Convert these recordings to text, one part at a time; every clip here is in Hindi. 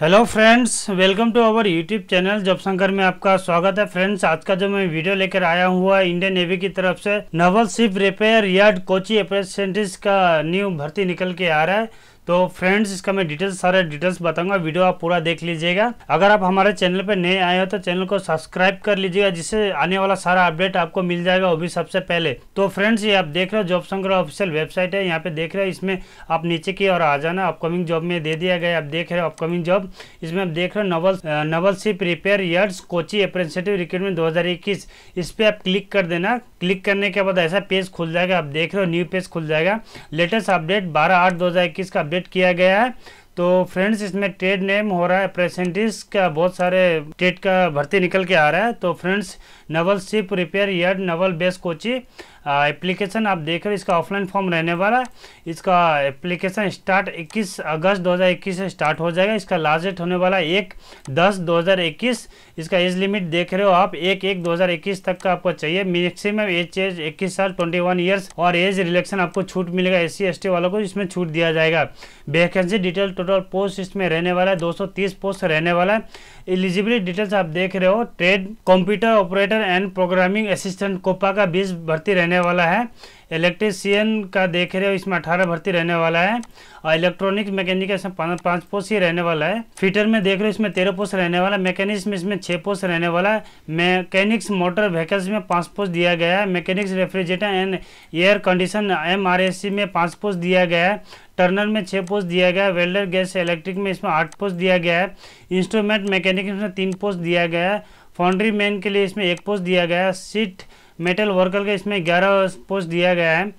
hello friends welcome to our YouTube channel जब शंकर में आपका स्वागत है फ्रेंड्स आज का जो मैं वीडियो लेकर आया हुआ इंडियन नेवी की तरफ से naval ship repair yard Kochi apprentice का न्यू भर्ती निकल के आ रहा है तो फ्रेंड्स इसका मैं डिटेल्स सारे डिटेल्स बताऊंगा वीडियो आप पूरा देख लीजिएगा अगर आप हमारे चैनल पर नए आए हो तो चैनल को सब्सक्राइब कर लीजिएगा जिससे आने वाला सारा अपडेट आपको मिल जाएगा वो भी सबसे पहले तो फ्रेंड्स ये आप देख रहे हो जॉब संग्रह ऑफिशियल वेबसाइट है यहाँ पे देख रहे हो इसमें आप नीचे की और आ जाना अपकमिंग जॉब में दे दिया गया आप देख रहे हो अपकमिंग जॉब इसमें आप देख रहे हो naval naval ship repair years Kochi apprentice recruitment दो इस पर आप क्लिक कर देना क्लिक करने के बाद ऐसा पेज खुल जाएगा आप देख रहे हो न्यू पेज खुल जाएगा लेटेस्ट अपडेट बारह आठ दो का अपडेट किया गया है तो फ्रेंड्स इसमें ट्रेड नेम हो रहा है प्रेसेंटिस का बहुत सारे ट्रेड का भर्ती निकल के आ रहा है तो friends naval ship repair yard naval base Kochi application आप देख रहे हो इसका ऑफलाइन फॉर्म रहने वाला है इसका एप्लीकेशन स्टार्ट 21 अगस्त 2021 से स्टार्ट हो जाएगा इसका लास्ट डेट होने वाला है एक दस दो इसका एज लिमिट देख रहे हो आप एक एक दो तक का आपको चाहिए मैक्सिमम एज एज इक्कीस साल 21 ईयर्स और एज रिलेक्शन आपको छूट मिलेगा एस सी वालों को इसमें छूट दिया जाएगा वैकेंसी डिटेल टोटल पोस्ट इसमें रहने वाला है 230 पोस्ट रहने वाला है एलिजिबिलिटी डिटेल्स आप देख रहे हो trade computer operator and programming assistant COPA का बीस भर्ती रहने वाला है इलेक्ट्रीशियन का देख रहे हो इसमें अठारह भर्ती रहने वाला है और इलेक्ट्रॉनिक मैकेनिक इसमें पाँच पाँच पोस्ट ही रहने वाला है फिटर में देख रहे हो इसमें तेरह पोस्ट रहने वाला है मैकेनिक्स में इसमें छः पोस्ट रहने वाला है मैकेनिक्स मोटर व्हीकल्स में पाँच पोस्ट दिया गया है mechanics refrigerator and air condition M में पाँच पोस्ट दिया गया है टर्नर में छः पोस्ट दिया गया है वेल्डर गैस इलेक्ट्रिक में इसमें आठ पोस्ट दिया गया है इंस्ट्रूमेंट मैकेनिक में तीन पोस्ट दिया गया है फाउंड्री मैन के लिए इसमें एक पोस्ट दिया गया है सीट मेटल वर्कर के इसमें ग्यारह पोस्ट दिया गया है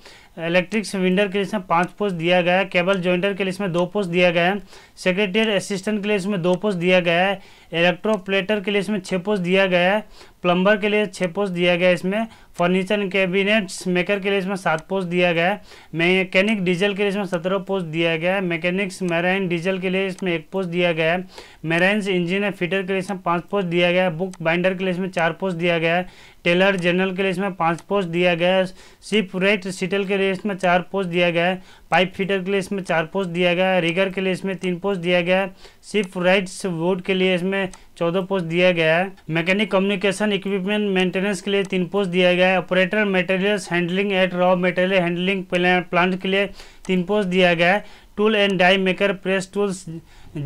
इलेक्ट्रिक्स विंडर के लिए इसमें पाँच पोस्ट दिया गया है केबल जॉइंटर के लिए इसमें दो पोस्ट दिया गया है सेक्रेटरी असिस्टेंट के लिए इसमें दो पोस्ट दिया गया है इलेक्ट्रोप्लेटर के लिए इसमें छः पोस्ट दिया गया है प्लम्बर के लिए छः पोस्ट दिया गया है इसमें फर्नीचर कैबिनेट्स मेकर के लिए इसमें सात पोस्ट दिया गया है मैकेनिक डीजल के लिए इसमें सत्रह पोस्ट दिया गया है मैकेनिक्स मैराइन डीजल के लिए इसमें एक पोस्ट दिया गया है मैराइन इंजीनियर फिटर के लिए इसमें पाँच पोस्ट दिया गया है बुक बाइंडर के लिए इसमें चार पोस्ट दिया गया है टेलर जनरल के लिए इसमें पांच पोस्ट दिया गया है सिप रेट सीटल के लिए इसमें चार पोस्ट दिया गया है पाइप फिटर के लिए इसमें चार पोस्ट दिया गया है रिगर के लिए इसमें तीन पोस्ट दिया गया है सिप राइट्स वुड के लिए इसमें चौदह पोस्ट दिया गया है मैकेनिक कम्युनिकेशन इक्विपमेंट मेंटेनेंस के लिए तीन पोस्ट दिया गया है operator materials handling at raw material handling plant के लिए तीन पोस्ट दिया गया है tool and die maker press tools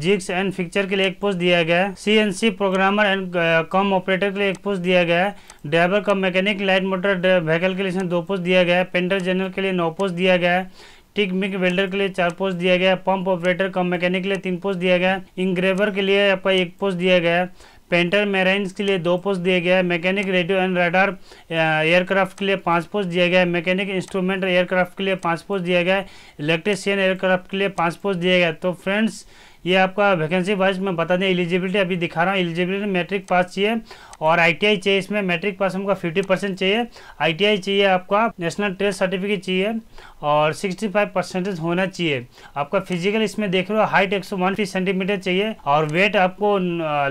jigs and fixture के लिए एक पोस्ट दिया गया है C N C programmer and cum operator के लिए एक पोस्ट दिया गया है driver cum mechanic light motor vehicle के लिए दो पोस्ट दिया गया है पेंटर जनरल के लिए नौ पोस्ट दिया गया है टिक मिक वेल्डर के लिए चार पोस्ट दिया गया पंप ऑपरेटर कम मैकेनिक के लिए तीन पोस्ट दिया गया इंग्रेवर के लिए आपका एक पोस्ट दिया गया पेंटर मेराइन्स के लिए दो पोस्ट दिया गया है mechanic radio and radar aircraft के लिए पाँच पोस्ट दिया गया है मैकेनिक इंस्ट्रूमेंट एयरक्राफ्ट के लिए पाँच पोस्ट दिया गया है इलेक्ट्रिशियन एयरक्राफ्ट के लिए पाँच पोस्ट दिया गया तो फ्रेंड्स ये आपका वैकेंसी वाइज मैं बता दें एलिजिबिलिटी अभी दिखा रहा हूँ एलिजिबिलिटी मैट्रिक पास चाहिए और आईटीआई चाहिए इसमें मैट्रिक पास हमको फिफ्टी परसेंट चाहिए आईटीआई चाहिए आपका नेशनल ट्रेड सर्टिफिकेट चाहिए और सिक्सटी फाइव परसेंटेज होना चाहिए आपका फिजिकल इसमें देख लो हाइट एक सौ वन सेंटीमीटर चाहिए और वेट आपको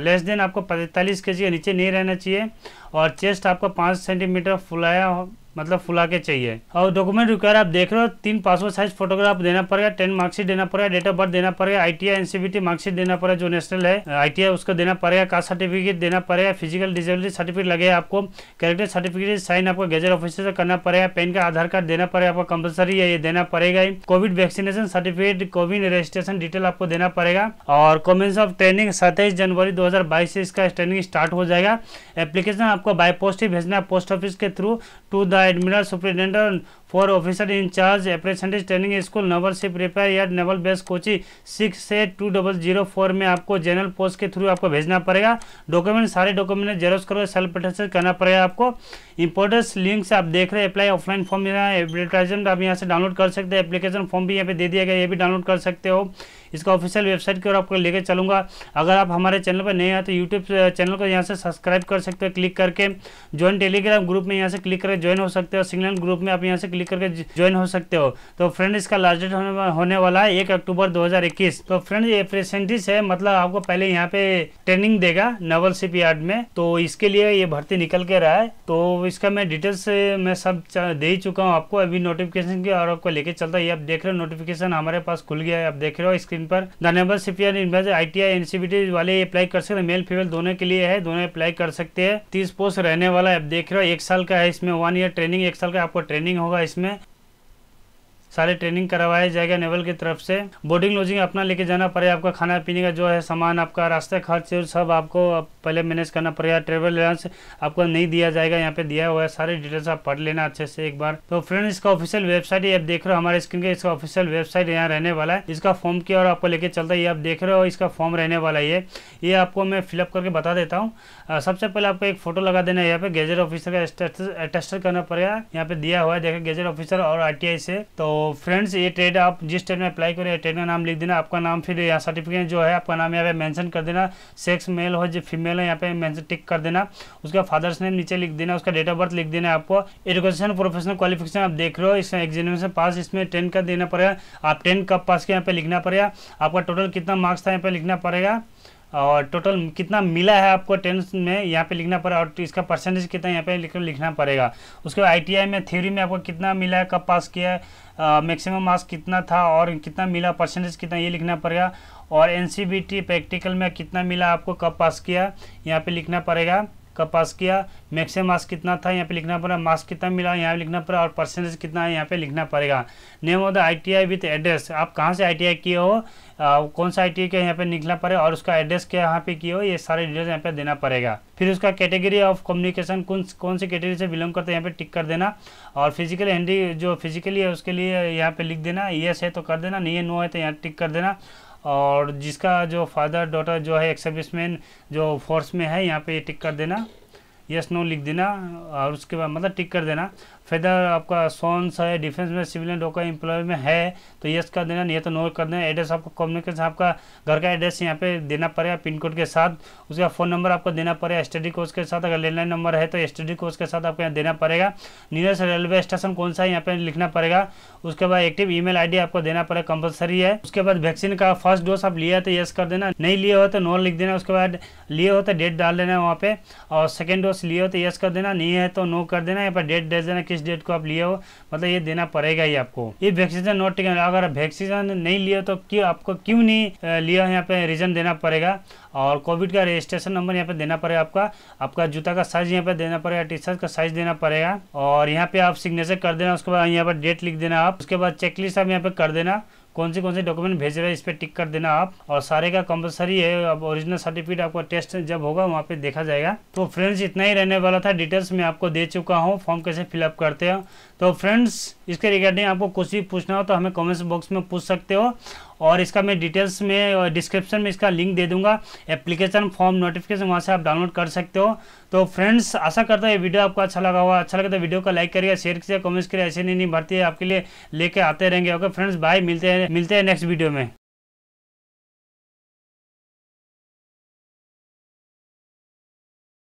लेस देन आपको पैंतालीस के के नीचे नहीं रहना चाहिए और चेस्ट आपका पाँच सेंटीमीटर फुलाया मतलब फुला के चाहिए और डॉक्यूमेंट रिक्वायर आप देख रहे हो तीन पासपोर्ट साइज फोटोग्राफ देना पड़ेगा टेन मार्कशीट देना पड़ेगा डेट ऑफ बर्थ देना पड़ेगा आई टी एनसीबीटी मार्कशीट देना पड़ेगा जो नेशनल है आई उसको देना पड़ेगा कास्ट सर्टिफिकेट देना पड़ेगा फिजिकल डिजेबिलिटी सर्टिफिकेट लगेगा आपको कैरेक्टर सर्टिफिकेट साइन आपको गेजर ऑफिसर से करना पड़ेगा पेन का आधार कार्ड देना पड़ेगा आपको कंपलसरी है ये देना पड़ेगा covid vaccination certificate CoWIN registration detail आपको देना पड़ेगा और कॉमेंस ऑफ ट्रेनिंग सत्ताईस जनवरी दो से इसका ट्रेनिंग स्टार्ट हो जाएगा एप्लीकेशन आपको बाय पोस्ट ही भेजना है पोस्ट ऑफिस के through to the admiral superintendent for officer in charge apprentice training school naval ship repair या naval base Kochi six eight two double zero four में आपको जनरल पोस्ट के थ्रू आपको भेजना पड़ेगा डॉक्यूमेंट सारे डॉक्यूमेंट जेरोस करो सेल्फ अटेंशन करना पड़ेगा आपको इंपोर्टेंस लिंक से आप देख रहे हैं अप्लाई ऑफलाइन फॉर्म एडवर्टाइजमेंट आप यहाँ से डाउनलोड कर सकते हैं एप्लीकेशन फॉर्म भी यहाँ पे दे दिया गया ये भी डाउनलोड कर सकते हो इसका ऑफिशियल वेबसाइट की ओर आपको लेकर चलूंगा अगर आप हमारे चैनल पर नए हैं तो यूट्यूब चैनल को यहाँ से सब्सक्राइब कर सकते हो क्लिक करके ज्वाइन टेलीग्राम ग्रुप में यहाँ से क्लिक करके ज्वाइन हो सकते हो सिग्नल ग्रुप में आप यहाँ से क्लिक करके ज्वाइन हो सकते हो तो फ्रेंड इसका लास्ट डेट होने वाला है एक अक्टूबर दो तो फ्रेंड ये प्रेसेंटिस है मतलब आपको पहले यहाँ पे ट्रेनिंग देगा नवल शिप यार्ड में तो इसके लिए ये भर्ती निकल के रहा है तो इसका मैं डिटेल्स मैं सब दे ही चुका हूँ आपको अभी नोटिफिकेशन की और आपको लेके चलता है ये आप देख रहे हो नोटिफिकेशन हमारे पास खुल गया है आप देख रहे हो स्क्रीन स्क्रीन पर द नेबर शिपयार्ड इन्वेस्ट आई एनसीबीटी वाले अप्लाई कर सकते मेल फीमेल दोनों के लिए है दोनों अप्लाई कर सकते हैं तीस पोस्ट रहने वाला है देख रहे हो एक साल का है इसमें वन ईयर ट्रेनिंग एक साल का आपको ट्रेनिंग होगा इसमें सारे ट्रेनिंग करवाया जाएगा नेवल की तरफ से बोर्डिंग लॉजिंग अपना लेके जाना पड़ेगा आपका खाना पीने का जो है सामान आपका रास्ते खर्च सब आपको पहले मैनेज करना पड़ेगा ट्रेवल अलाउंस आपको नहीं दिया जाएगा यहाँ पे दिया हुआ है सारे डिटेल्स आप पढ़ लेना अच्छे से एक बार तो फ्रेंड इसका ऑफिशियल वेबसाइट आप देख रहे हो हमारे स्क्रीन का इसका ऑफिशियल वेबसाइट यहाँ रहने वाला है इसका फॉर्म की और आपको लेके चलता है ये आप देख रहे हो इसका फॉर्म रहने वाला है ये आपको मैं फिलअप करके बता देता हूँ सबसे पहले आपको एक फोटो लगा देना है यहाँ पे गेजेट ऑफिसर का अटेस्टर करना पड़ेगा यहाँ पे दिया हुआ है देखिए गेजेट ऑफिसर और आर से तो फ्रेंड्स ये ट्रेड आप जिस ट्रेड में अप्लाई करें ट्रेड का नाम लिख देना आपका नाम फिर यहाँ सर्टिफिकेट जो है आपका नाम यहाँ पे मैंशन कर देना सेक्स मेल हो जो फीमेल मेल है यहाँ पे मैंशन टिक कर देना उसका फादर्स नेम नीचे लिख देना उसका डेट ऑफ बर्थ लिख देना आपको एजुकेशन प्रोफेशनल क्वालिफिकेशन आप देख रहे हो इसमें एग्जामिनेशन पास इसमें टेन का देना पड़ेगा आप टेन कब पास के यहाँ पे लिखना पड़ेगा आपका टोटल कितना मार्क्स था यहाँ पे लिखना पड़ेगा और टोटल कितना मिला है आपको टेंथ में यहाँ पे लिखना पड़ेगा और तो इसका परसेंटेज कितना यहाँ पे लिखना पड़ेगा उसके बाद आई में थ्योरी में आपको कितना मिला है कब पास किया है मैक्सिमम मार्क्स कितना था और कितना मिला परसेंटेज कितना ये लिखना पड़ेगा और एन प्रैक्टिकल में कितना मिला आपको कब पास किया यहाँ पर लिखना पड़ेगा का पास किया मैक्सिमम मार्क्स कितना था यहाँ पे लिखना पड़ा मार्क्स कितना मिला यहाँ पे लिखना पड़ा और परसेंटेज कितना है यहाँ पे लिखना पड़ेगा name of the I with address आप कहाँ से आई किए हो आ, कौन सा आई टी यहाँ पे लिखना पड़ेगा और उसका एड्रेस क्या यहाँ पे किया हो ये सारे डिटेल्स यहाँ पे देना पड़ेगा फिर उसका कैटेगरी ऑफ कम्युनिकेशन कौन कौन सी कैटेगरी से बिलोंग करते हैं यहाँ पे टिक कर देना और फिजिकल हैंडी जो फिजिकली है उसके लिए यहाँ पे लिख देना येस है तो कर देना नहीं है नो है तो यहाँ टिक कर देना और जिसका जो फादर डॉटर जो है एक सर्विसमैन जो फोर्स में है यहाँ पे टिक कर देना यस नो लिख देना और उसके बाद मतलब टिक कर देना फेदर आपका सोन्स है डिफेंस में सिविलियन लोग का एम्प्लॉय में है तो यस कर देना नहीं तो नो कर देना एड्रेस आपको कम्युनिकेशन आपका घर का एड्रेस यहाँ पे देना पड़ेगा पिन कोड के साथ उसका फ़ोन नंबर आपको देना पड़ेगा स्टडी कोर्स के साथ अगर लैंडलाइन नंबर है तो स्टडी कोर्स के साथ आपको यहाँ देना पड़ेगा नियरेस्ट रेलवे स्टेशन कौन सा है यहाँ पे लिखना पड़ेगा उसके बाद एक्टिव ई मेल आपको देना पड़ेगा कंपलसरी है उसके बाद वैक्सीन का फर्स्ट डोज आप लिया तो यस कर देना नहीं लिए हो तो नो लिख देना उसके बाद लिए हो तो डेट डाल देना वहाँ पे और सेकेंड डोज लिए हो तो यस कर देना नहीं है तो नो कर देना यहाँ पर डेट दे देना किस इस डेट को आप लिए हो मतलब ये देना पड़ेगा ही आपको ये वैक्सीनेशन नॉट टेकन अगर वैक्सीनेशन नहीं लिया तो क्यों आपको क्यों नहीं लिया यहाँ पे रीजन देना पड़ेगा और कोविड का रजिस्ट्रेशन नंबर यहाँ पे देना पड़ेगा आपका आपका जूता का साइज यहाँ पे देना पड़ेगा टी शर्ट का साइज देना पड़ेगा और यहाँ पे आप सिग्नेचर कर देना उसके बाद यहाँ पर डेट लिख देना आप उसके बाद चेकलिस्ट आप यहाँ पे कर देना कौन से कौन से डॉक्यूमेंट भेज रहे हैं इस पर टिक कर देना आप और सारे का कंपलसरी है अब ओरिजिनल सर्टिफिकेट आपका टेस्ट जब होगा वहाँ पे देखा जाएगा तो फ्रेंड्स इतना ही रहने वाला था डिटेल्स मैं आपको दे चुका हूँ फॉर्म कैसे फिलअप करते हैं तो फ्रेंड्स इसके रिगार्डिंग आपको कुछ भी पूछना हो तो हमें कॉमेंट्स बॉक्स में पूछ सकते हो और इसका मैं डिटेल्स में डिस्क्रिप्शन में इसका लिंक दे दूंगा एप्लीकेशन फॉर्म नोटिफिकेशन वहाँ से आप डाउनलोड कर सकते हो तो फ्रेंड्स आशा करता है ये वीडियो आपको अच्छा लगा हुआ अच्छा लगा तो वीडियो को लाइक करिए शेयर करिए कमेंट्स करिए ऐसे नहीं नहीं भरती है आपके लिए लेके आते रहेंगे ओके फ्रेंड्स बाय मिलते हैं मिलते हैं नेक्स्ट वीडियो में